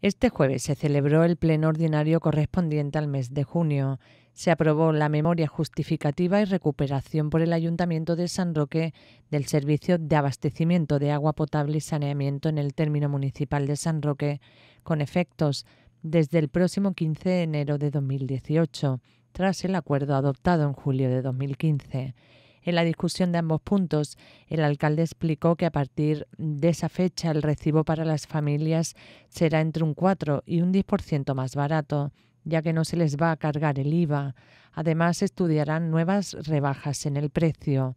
Este jueves se celebró el pleno ordinario correspondiente al mes de junio. Se aprobó la memoria justificativa y recuperación por el Ayuntamiento de San Roque del servicio de abastecimiento de agua potable y saneamiento en el término municipal de San Roque, con efectos desde el próximo 15 de enero de 2018, tras el acuerdo adoptado en julio de 2015. En la discusión de ambos puntos, el alcalde explicó que a partir de esa fecha el recibo para las familias será entre un 4 y un 10% más barato, ya que no se les va a cargar el IVA. Además, estudiarán nuevas rebajas en el precio.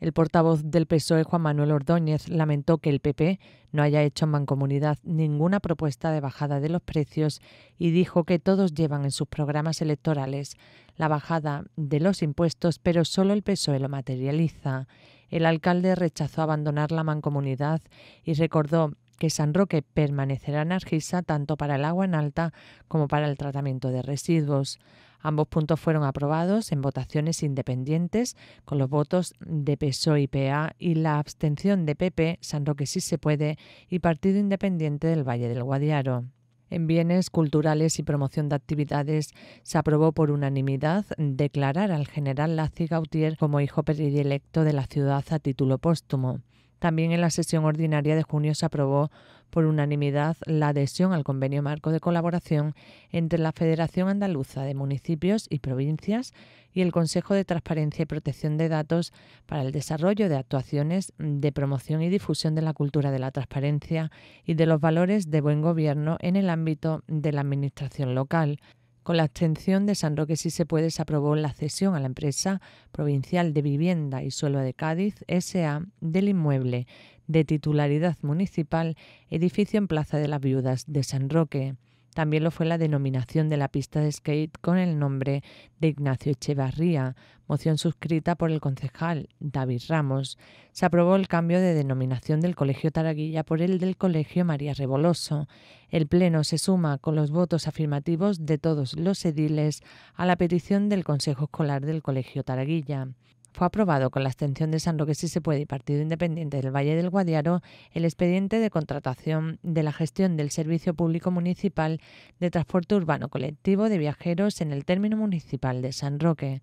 El portavoz del PSOE, Juan Manuel Ordóñez, lamentó que el PP no haya hecho en mancomunidad ninguna propuesta de bajada de los precios y dijo que todos llevan en sus programas electorales la bajada de los impuestos, pero solo el PSOE lo materializa. El alcalde rechazó abandonar la mancomunidad y recordó que San Roque permanecerá en Argisa tanto para el agua en alta como para el tratamiento de residuos. Ambos puntos fueron aprobados en votaciones independientes con los votos de PSOE y PA y la abstención de PP, San Roque sí se puede y Partido Independiente del Valle del Guadiaro. En bienes culturales y promoción de actividades se aprobó por unanimidad declarar al general Laci Gautier como hijo predilecto de la ciudad a título póstumo. También en la sesión ordinaria de junio se aprobó por unanimidad la adhesión al convenio marco de colaboración entre la Federación Andaluza de Municipios y Provincias y el Consejo de Transparencia y Protección de Datos para el desarrollo de actuaciones de promoción y difusión de la cultura de la transparencia y de los valores de buen gobierno en el ámbito de la Administración local. Con la abstención de San Roque Si Se Puede se aprobó la cesión a la empresa provincial de vivienda y suelo de Cádiz SA del inmueble de titularidad municipal, edificio en Plaza de las Viudas de San Roque. También lo fue la denominación de la pista de skate con el nombre de Ignacio Echevarría, moción suscrita por el concejal David Ramos. Se aprobó el cambio de denominación del Colegio Taraguilla por el del Colegio María Reboloso. El Pleno se suma con los votos afirmativos de todos los ediles a la petición del Consejo Escolar del Colegio Taraguilla. Fue aprobado con la extensión de San Roque si se puede y Partido Independiente del Valle del Guadiaro el expediente de contratación de la gestión del Servicio Público Municipal de Transporte Urbano Colectivo de Viajeros en el término municipal de San Roque.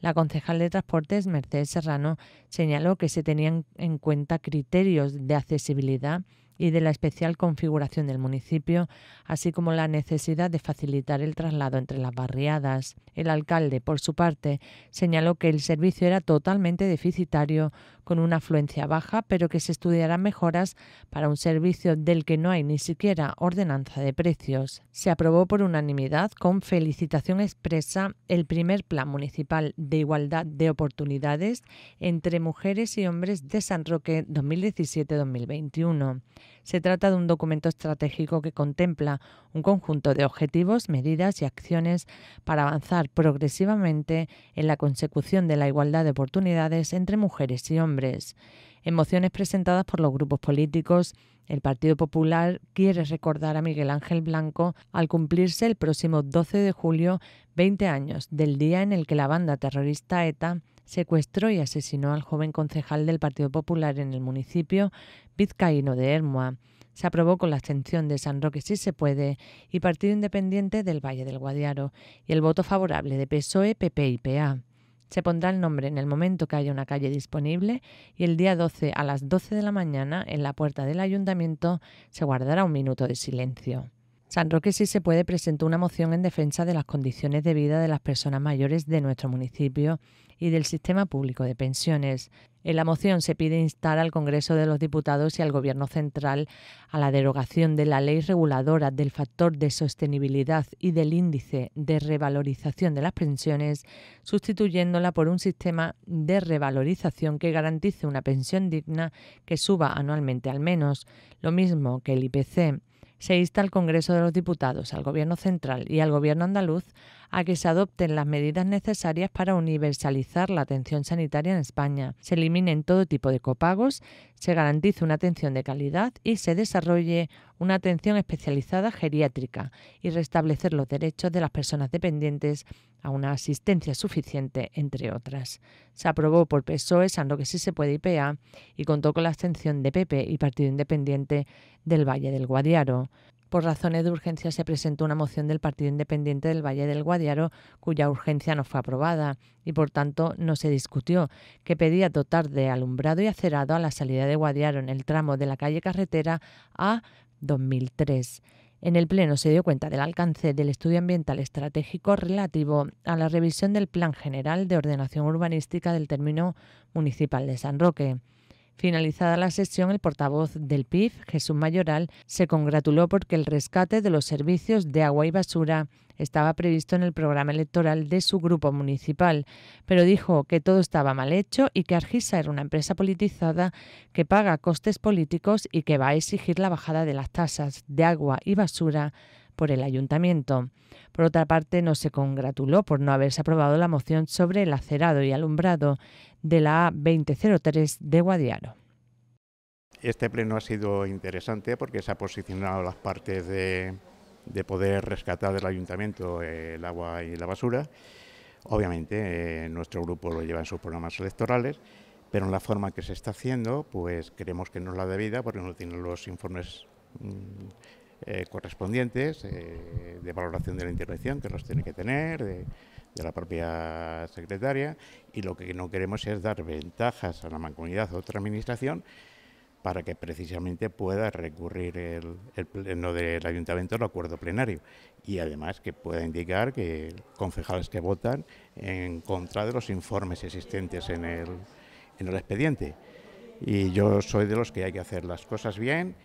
La concejal de Transportes, Mercedes Serrano, señaló que se tenían en cuenta criterios de accesibilidad y de la especial configuración del municipio, así como la necesidad de facilitar el traslado entre las barriadas. El alcalde, por su parte, señaló que el servicio era totalmente deficitario, con una afluencia baja, pero que se estudiarán mejoras para un servicio del que no hay ni siquiera ordenanza de precios. Se aprobó por unanimidad, con felicitación expresa, el primer plan municipal de igualdad de oportunidades entre mujeres y hombres de San Roque 2017-2021. Se trata de un documento estratégico que contempla un conjunto de objetivos, medidas y acciones para avanzar progresivamente en la consecución de la igualdad de oportunidades entre mujeres y hombres. En mociones presentadas por los grupos políticos, el Partido Popular quiere recordar a Miguel Ángel Blanco al cumplirse el próximo 12 de julio 20 años del día en el que la banda terrorista ETA secuestró y asesinó al joven concejal del Partido Popular en el municipio vizcaíno de Hermoa. Se aprobó con la abstención de San Roque si se puede y Partido Independiente del Valle del Guadiaro y el voto favorable de PSOE, PP y PA. Se pondrá el nombre en el momento que haya una calle disponible y el día 12 a las 12 de la mañana en la puerta del ayuntamiento se guardará un minuto de silencio. San Roque, si se puede, presentó una moción en defensa de las condiciones de vida de las personas mayores de nuestro municipio y del sistema público de pensiones. En la moción se pide instar al Congreso de los Diputados y al Gobierno Central a la derogación de la ley reguladora del factor de sostenibilidad y del índice de revalorización de las pensiones, sustituyéndola por un sistema de revalorización que garantice una pensión digna que suba anualmente al menos, lo mismo que el IPC se insta al Congreso de los Diputados, al Gobierno Central y al Gobierno andaluz a que se adopten las medidas necesarias para universalizar la atención sanitaria en España, se eliminen todo tipo de copagos, se garantice una atención de calidad y se desarrolle una atención especializada geriátrica y restablecer los derechos de las personas dependientes a una asistencia suficiente, entre otras. Se aprobó por PSOE, San que sí Se Puede IPA, y contó con la abstención de PP y Partido Independiente del Valle del Guadiaro. Por razones de urgencia se presentó una moción del Partido Independiente del Valle del Guadiaro, cuya urgencia no fue aprobada y por tanto no se discutió, que pedía dotar de alumbrado y acerado a la salida de Guadiaro en el tramo de la calle carretera a 2003. En el Pleno se dio cuenta del alcance del estudio ambiental estratégico relativo a la revisión del Plan General de Ordenación Urbanística del término municipal de San Roque. Finalizada la sesión, el portavoz del PIF, Jesús Mayoral, se congratuló porque el rescate de los servicios de agua y basura estaba previsto en el programa electoral de su grupo municipal, pero dijo que todo estaba mal hecho y que Argisa era una empresa politizada que paga costes políticos y que va a exigir la bajada de las tasas de agua y basura por el ayuntamiento. Por otra parte, no se congratuló por no haberse aprobado la moción sobre el acerado y alumbrado de la A2003 de Guadiaro. Este pleno ha sido interesante porque se ha posicionado las partes de, poder rescatar del ayuntamiento eh, el agua y la basura. Obviamente, eh, nuestro grupo lo lleva en sus programas electorales, pero en la forma que se está haciendo, pues creemos que no es la debida porque no tienen los informes mm, eh, correspondientes eh, de valoración de la intervención, que los tiene que tener, de, la propia secretaria, y lo que no queremos es dar ventajas a la mancomunidad o otra administración para que precisamente pueda recurrir el, pleno del ayuntamiento al acuerdo plenario y además que pueda indicar que concejales que votan en contra de los informes existentes en el, en el expediente. Y yo soy de los que hay que hacer las cosas bien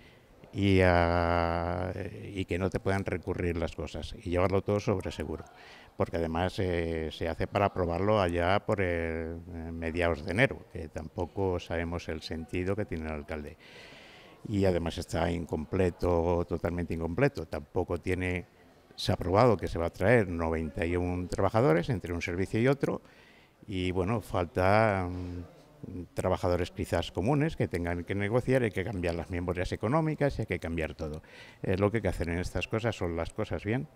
y, a, ah, eh, que no te puedan recurrir las cosas y llevarlo todo sobre seguro. Porque además eh, se hace para aprobarlo allá por eh, mediados de enero, que tampoco sabemos el sentido que tiene el alcalde. Y además está incompleto, totalmente incompleto. Tampoco tiene, se ha aprobado que se va a traer 91 trabajadores entre un servicio y otro. Y bueno, falta mm, trabajadores quizás comunes que tengan que negociar, hay que cambiar las memorias económicas y hay que cambiar todo. Es eh, lo que hay que hacer en estas cosas, son las cosas bien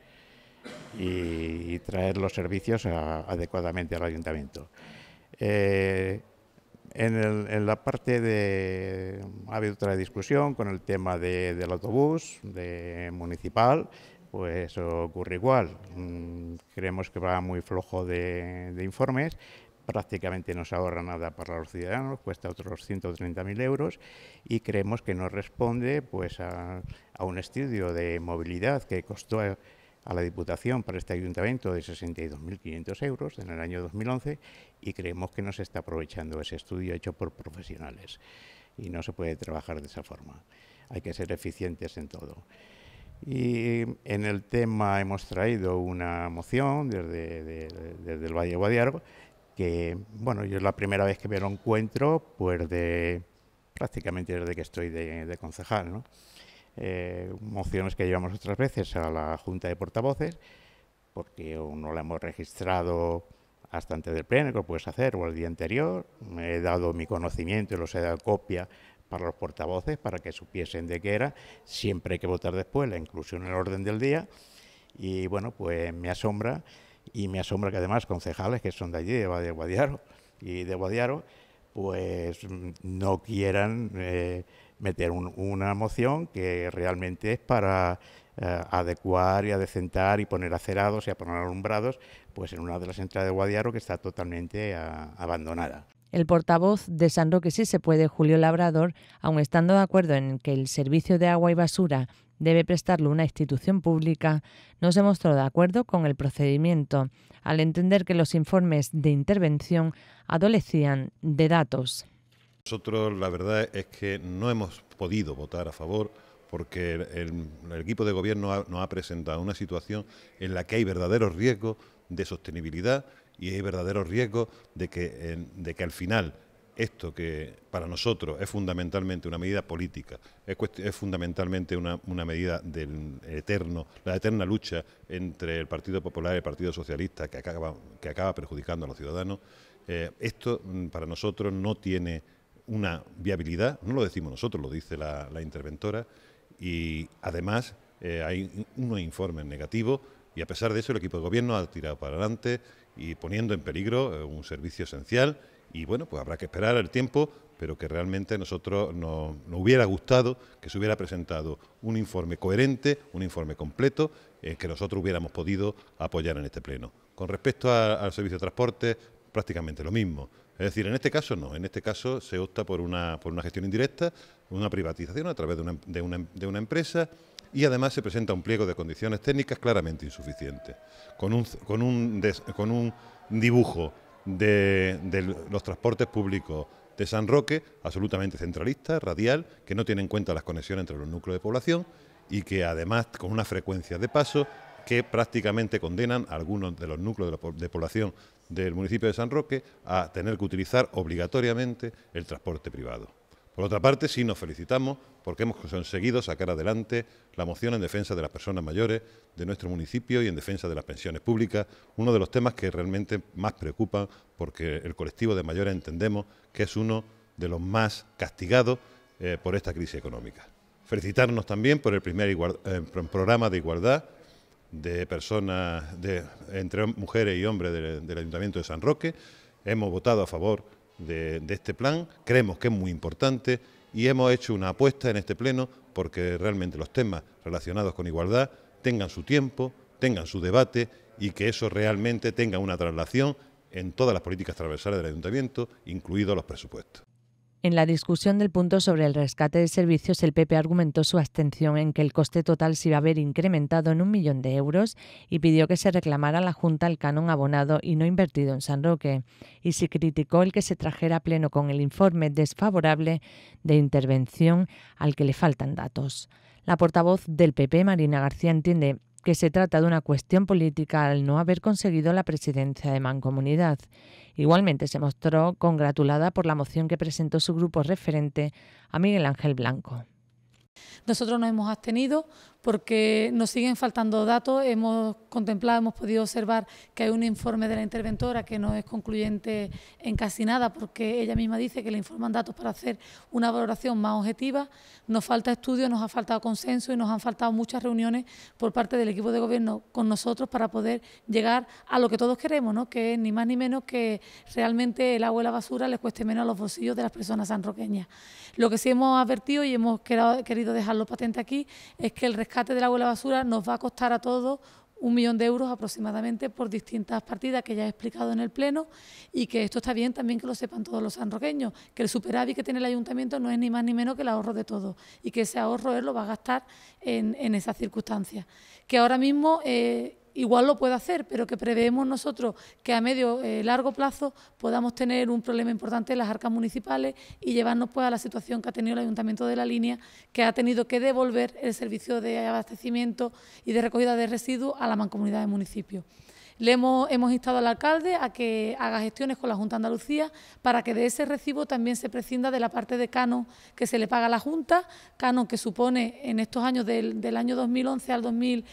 y, traer los servicios adecuadamente al ayuntamiento. Eh, en, la parte de... ha habido otra discusión con el tema del autobús de municipal, pues ocurre igual. Mm, creemos que va muy flojo de informes prácticamente no se ahorra nada para los ciudadanos, cuesta otros 130.000 euros y creemos que no responde pues, a, un estudio de movilidad que costó a, la Diputación para este ayuntamiento de 62.500 euros en el año 2011 y creemos que no se está aprovechando ese estudio hecho por profesionales y no se puede trabajar de esa forma. Hay que ser eficientes en todo. Y en el tema hemos traído una moción desde, el Valle de que, bueno, yo es la primera vez que me lo encuentro, pues de prácticamente desde que estoy de, concejal, eh, mociones que llevamos otras veces a la Junta de Portavoces, porque no la hemos registrado hasta antes del pleno, que lo puedes hacer, o el día anterior. Me He dado mi conocimiento y los he dado copia para los portavoces, para que supiesen de qué era. Siempre hay que votar después la inclusión en el orden del día. Y bueno, pues me asombra y me asombra que además concejales que son de allí, de Guadiaro y de Guadiaro, pues mm, no quieran eh, meter una moción que realmente es para eh, adecuar y adecentar y poner acerados y a poner alumbrados pues en una de las entradas de Guadiaro que está totalmente ah, abandonada. El portavoz de San Roque sí se puede, Julio Labrador, aun estando de acuerdo en que el servicio de agua y basura debe prestarlo una institución pública, no se mostró de acuerdo con el procedimiento, al entender que los informes de intervención adolecían de datos. Nosotros la verdad es que no hemos podido votar a favor porque el, equipo de gobierno nos ha presentado una situación en la que hay verdaderos riesgos de sostenibilidad y hay verdaderos riesgos de que, de que al final esto que para nosotros es fundamentalmente una medida política, es, fundamentalmente una, medida del eterno, la eterna lucha entre el Partido Popular y el Partido Socialista que acaba, que acaba perjudicando a los ciudadanos, eh, esto mm, para nosotros no tiene una viabilidad, no lo decimos nosotros, lo dice la, interventora, y además eh, hay unos informes negativos y a pesar de eso el equipo de gobierno ha tirado para adelante y poniendo en peligro eh, un servicio esencial y bueno, pues habrá que esperar el tiempo, pero que realmente nosotros nos, hubiera gustado que se hubiera presentado un informe coherente, un informe completo, eh, que nosotros hubiéramos podido apoyar en este pleno. Con respecto al servicio de transporte, prácticamente lo mismo. Es decir, en este caso no, en este caso se opta por una, gestión indirecta, una privatización a través de una, de, una, empresa y además se presenta un pliego de condiciones técnicas claramente insuficiente, con un, con con un dibujo de, los transportes públicos de San Roque, absolutamente centralista, radial, que no tiene en cuenta las conexiones entre los núcleos de población y que además con una frecuencia de paso que prácticamente condenan a algunos de los núcleos de población del municipio de San Roque a tener que utilizar obligatoriamente el transporte privado. Por otra parte, sí nos felicitamos porque hemos conseguido sacar adelante la moción en defensa de las personas mayores de nuestro municipio y en defensa de las pensiones públicas, uno de los temas que realmente más preocupan porque el colectivo de mayores entendemos que es uno de los más castigados eh, por esta crisis económica. Felicitarnos también por el primer eh, programa de igualdad de personas de, entre mujeres y hombres del Ayuntamiento de San Roque. Hemos votado a favor de, este plan. Creemos que es muy importante y hemos hecho una apuesta en este pleno porque realmente los temas relacionados con igualdad tengan su tiempo, tengan su debate y que eso realmente tenga una traslación en todas las políticas transversales del ayuntamiento, incluidos los presupuestos. En la discusión del punto sobre el rescate de servicios, el PP argumentó su abstención en que el coste total se iba a ver incrementado en un millón de euros y pidió que se reclamara a la Junta el canon abonado y no invertido en San Roque. Y se criticó el que se trajera a pleno con el informe desfavorable de intervención al que le faltan datos. La portavoz del PP, Marina García, entiende que se trata de una cuestión política al no haber conseguido la presidencia de Mancomunidad. Igualmente se mostró congratulada por la moción que presentó su grupo referente a Miguel Ángel Blanco. Nosotros nos hemos abstenido porque nos siguen faltando datos. Hemos contemplado, hemos podido observar que hay un informe de la interventora que no es concluyente en casi nada, porque ella misma dice que le informan datos para hacer una valoración más objetiva. Nos falta estudio, nos ha faltado consenso y nos han faltado muchas reuniones por parte del equipo de gobierno con nosotros para poder llegar a lo que todos queremos, ¿no? que es ni más ni menos que realmente el agua y la basura les cueste menos a los bolsillos de las personas sanroqueñas. Lo que sí hemos advertido y hemos querido dejarlo patente aquí es que el rescate rescate del agua y la basura nos va a costar a todos un millón de euros aproximadamente por distintas partidas que ya he explicado en el Pleno y que esto está bien también que lo sepan todos los sanroqueños, que el superávit que tiene el ayuntamiento no es ni más ni menos que el ahorro de todos y que ese ahorro él lo va a gastar en, esas circunstancias. Que ahora mismo eh, igual lo puede hacer, pero que preveemos nosotros que a medio y eh, largo plazo podamos tener un problema importante en las arcas municipales y llevarnos pues a la situación que ha tenido el Ayuntamiento de la Línea, que ha tenido que devolver el servicio de abastecimiento y de recogida de residuos a la mancomunidad de municipios. Le hemos, instado al alcalde a que haga gestiones con la Junta de Andalucía para que de ese recibo también se prescinda de la parte de canon que se le paga a la Junta, canon que supone en estos años del, año 2011 al eh,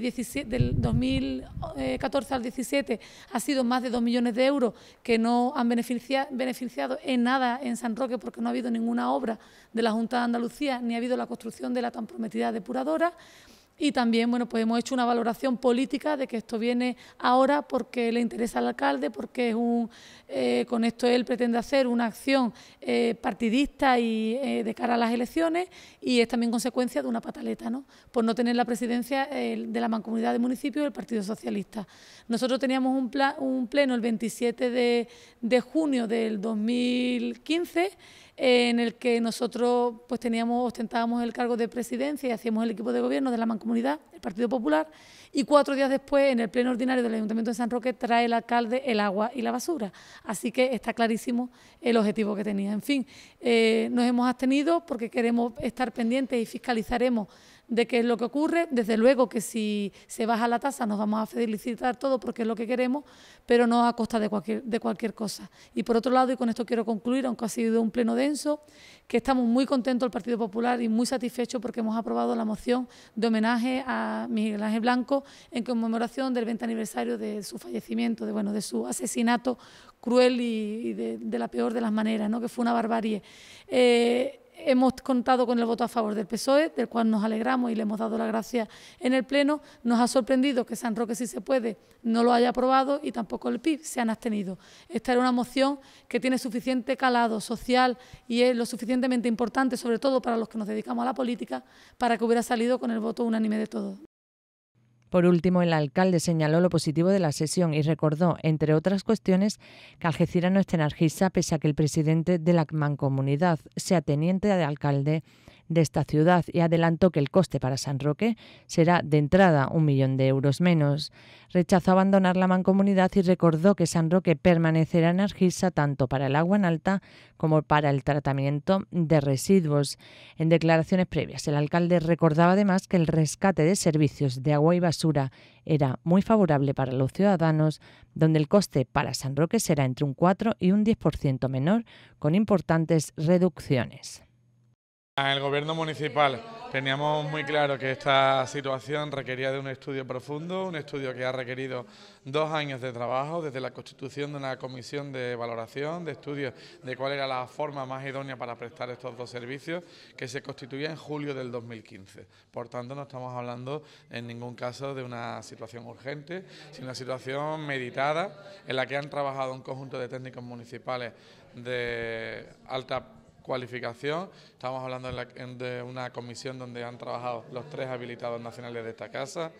eh, del 2014 eh, al 2017, ha sido más de 2 millones de euros que no han beneficiado en nada en San Roque porque no ha habido ninguna obra de la Junta de Andalucía ni ha habido la construcción de la tan prometida depuradora. Y también, bueno, pues hemos hecho una valoración política de que esto viene ahora porque le interesa al alcalde, porque es un, eh, con esto él pretende hacer una acción eh, partidista y eh, de cara a las elecciones y es también consecuencia de una pataleta, ¿no? Por no tener la presidencia de la mancomunidad de municipios del Partido Socialista. Nosotros teníamos un, plan, un pleno el 27 de junio del 2015 en el que nosotros pues teníamos, ostentábamos el cargo de presidencia y hacíamos el equipo de gobierno de la mancomunidad, el Partido Popular, y cuatro días después, en el pleno ordinario del Ayuntamiento de San Roque, trae el alcalde el agua y la basura. Así que está clarísimo el objetivo que tenía. En fin, eh, nos hemos abstenido porque queremos estar pendientes y fiscalizaremos de qué es lo que ocurre. Desde luego que si se baja la tasa nos vamos a felicitar todo porque es lo que queremos, pero no a costa de cualquier, de cualquier cosa. Y por otro lado, y con esto quiero concluir, aunque ha sido un pleno denso, que estamos muy contentos del Partido Popular y muy satisfechos porque hemos aprobado la moción de homenaje a Miguel Ángel Blanco en conmemoración del 20 aniversario de su fallecimiento, de, bueno, de su asesinato cruel y, de, la peor de las maneras, ¿no? que fue una barbarie. Eh, hemos contado con el voto a favor del PSOE, del cual nos alegramos y le hemos dado la gracia en el Pleno. Nos ha sorprendido que San Roque, si se puede, no lo haya aprobado y tampoco el PIB se han abstenido. Esta era una moción que tiene suficiente calado social y es lo suficientemente importante, sobre todo para los que nos dedicamos a la política, para que hubiera salido con el voto unánime de todos. Por último, el alcalde señaló lo positivo de la sesión y recordó, entre otras cuestiones, que Algeciras no está en pese a que el presidente de la mancomunidad sea teniente de alcalde de esta ciudad y adelantó que el coste para San Roque será de entrada un millón de euros menos. Rechazó abandonar la mancomunidad y recordó que San Roque permanecerá en Argisa tanto para el agua en alta como para el tratamiento de residuos. En declaraciones previas, el alcalde recordaba además que el rescate de servicios de agua y basura era muy favorable para los ciudadanos, donde el coste para San Roque será entre un 4 y un 10% menor, con importantes reducciones. En El gobierno municipal teníamos muy claro que esta situación requería de un estudio profundo, un estudio que ha requerido dos años de trabajo, desde la constitución de una comisión de valoración, de estudios de cuál era la forma más idónea para prestar estos dos servicios, que se constituía en julio del 2015. Por tanto, no estamos hablando en ningún caso de una situación urgente, sino una situación meditada en la que han trabajado un conjunto de técnicos municipales de alta cualificación. Estamos hablando de una comisión donde han trabajado los tres habilitados nacionales de esta casa,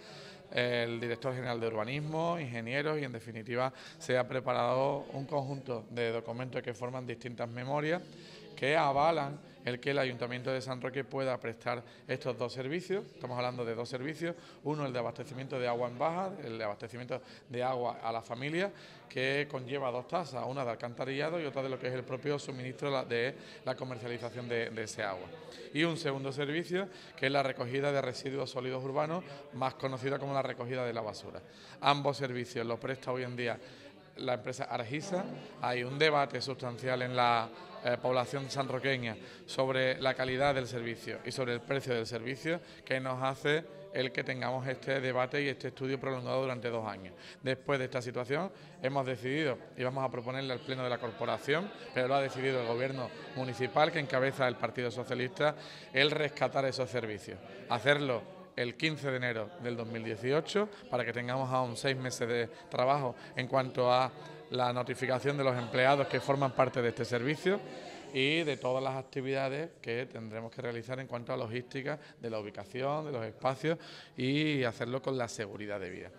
el director general de urbanismo, ingenieros y en definitiva se ha preparado un conjunto de documentos que forman distintas memorias que avalan el que el Ayuntamiento de San Roque pueda prestar estos dos servicios. Estamos hablando de dos servicios. Uno, el de abastecimiento de agua en baja, el de abastecimiento de agua a la familia, que conlleva dos tasas, una de alcantarillado y otra de lo que es el propio suministro de la comercialización de, ese agua. Y un segundo servicio, que es la recogida de residuos sólidos urbanos, más conocida como la recogida de la basura. Ambos servicios los presta hoy en día la empresa Argisa. Hay un debate sustancial en la eh, población sanroqueña, sobre la calidad del servicio y sobre el precio del servicio que nos hace el que tengamos este debate y este estudio prolongado durante dos años. Después de esta situación hemos decidido y vamos a proponerle al Pleno de la Corporación, pero lo ha decidido el Gobierno Municipal que encabeza el Partido Socialista, el rescatar esos servicios, hacerlo el 15 de enero del 2018 para que tengamos aún seis meses de trabajo en cuanto a la notificación de los empleados que forman parte de este servicio y de todas las actividades que tendremos que realizar en cuanto a logística de la ubicación, de los espacios y hacerlo con la seguridad de vía.